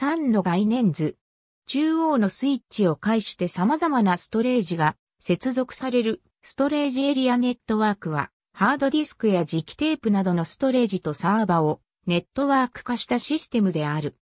3の概念図。中央のスイッチを介して様々なストレージが接続されるストレージエリアネットワークはハードディスクや磁気テープなどのストレージとサーバをネットワーク化したシステムである。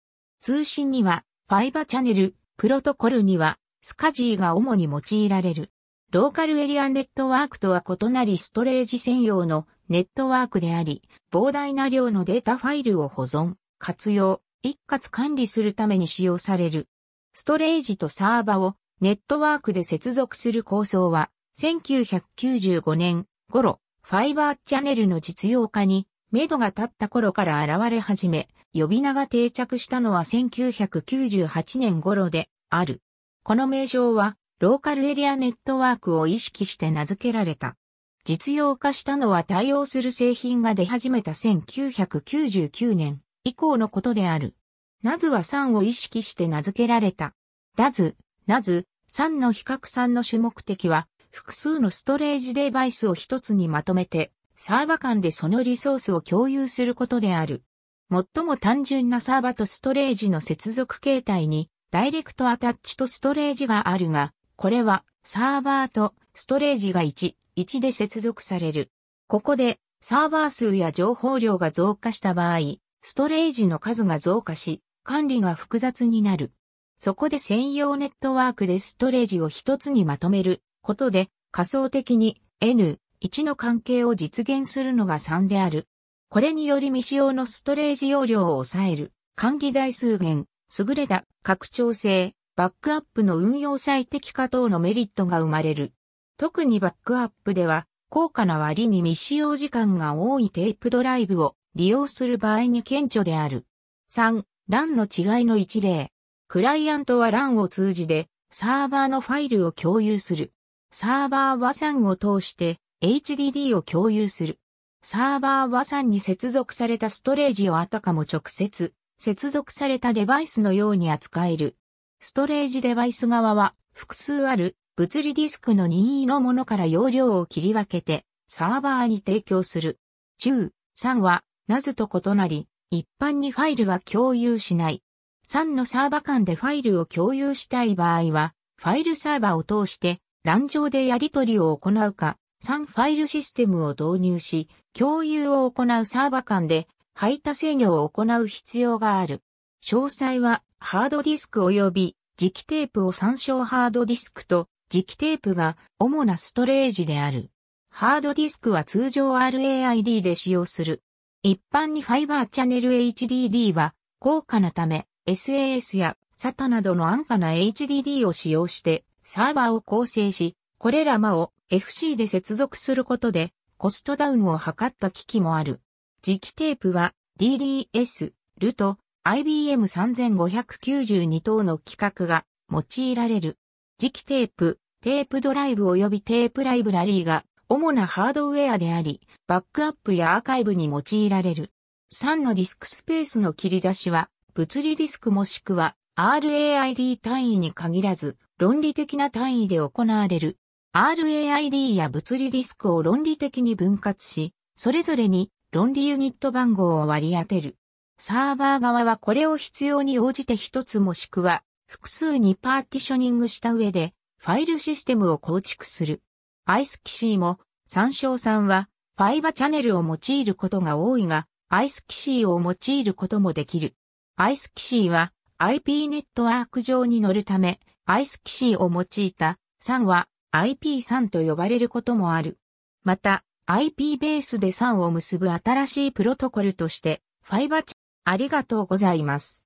通信にはファイバチャネル、プロトコルにはスカジーが主に用いられる。ローカルエリアネットワークとは異なりストレージ専用のネットワークであり、膨大な量のデータファイルを保存、活用、一括管理するために使用される。ストレージとサーバをネットワークで接続する構想は、1995年頃、ファイバーチャネルの実用化に、目処が立った頃から現れ始め、呼び名が定着したのは1998年頃である。この名称は、ローカルエリアネットワークを意識して名付けられた。実用化したのは対応する製品が出始めた1999年。以降のことである。ナズは3を意識して名付けられた。ダズ、ナズ、3の比較3の主目的は、複数のストレージデバイスを一つにまとめて、サーバ間でそのリソースを共有することである。最も単純なサーバとストレージの接続形態に、ダイレクトアタッチとストレージがあるが、これはサーバーとストレージが1、1で接続される。ここでサーバー数や情報量が増加した場合、ストレージの数が増加し、管理が複雑になる。そこで専用ネットワークでストレージを一つにまとめることで仮想的に N1 の関係を実現するのが3である。これにより未使用のストレージ容量を抑える、管理台数減、優れた拡張性、バックアップの運用最適化等のメリットが生まれる。特にバックアップでは、高価な割に未使用時間が多いテープドライブを利用する場合に顕著である。3、LAN の違いの一例。クライアントは LAN を通じで、サーバーのファイルを共有する。サーバーは SAN を通して HDD を共有する。サーバーは SAN に接続されたストレージをあたかも直接接続されたデバイスのように扱える。ストレージデバイス側は複数ある物理ディスクの任意のものから容量を切り分けてサーバーに提供する。中、3はなずと異なり、一般にファイルは共有しない。3のサーバ間でファイルを共有したい場合は、ファイルサーバを通して、乱上でやり取りを行うか、3ファイルシステムを導入し、共有を行うサーバ間で、排他制御を行う必要がある。詳細は、ハードディスク及び、磁気テープを参照ハードディスクと、磁気テープが主なストレージである。ハードディスクは通常 RAID で使用する。一般にファイバーチャネル HDD は高価なため SAS や SATA などの安価な HDD を使用してサーバーを構成し、これら m を FC で接続することでコストダウンを図った機器もある。磁気テープは DDS、ルと IBM3592 等の規格が用いられる。磁気テープ、テープドライブ及びテープライブラリーが主なハードウェアであり、バックアップやアーカイブに用いられる。3のディスクスペースの切り出しは、物理ディスクもしくは RAID 単位に限らず、論理的な単位で行われる。RAID や物理ディスクを論理的に分割し、それぞれに論理ユニット番号を割り当てる。サーバー側はこれを必要に応じて一つもしくは複数にパーティショニングした上でファイルシステムを構築する。アイスキシーも、参照さんは、ファイバチャネルを用いることが多いが、アイスキシーを用いることもできる。アイスキシーは、IP ネットワーク上に乗るため、アイスキシーを用いた3は IP3 と呼ばれることもある。また、IP ベースで3を結ぶ新しいプロトコルとして、ファイバチ、ャありがとうございます。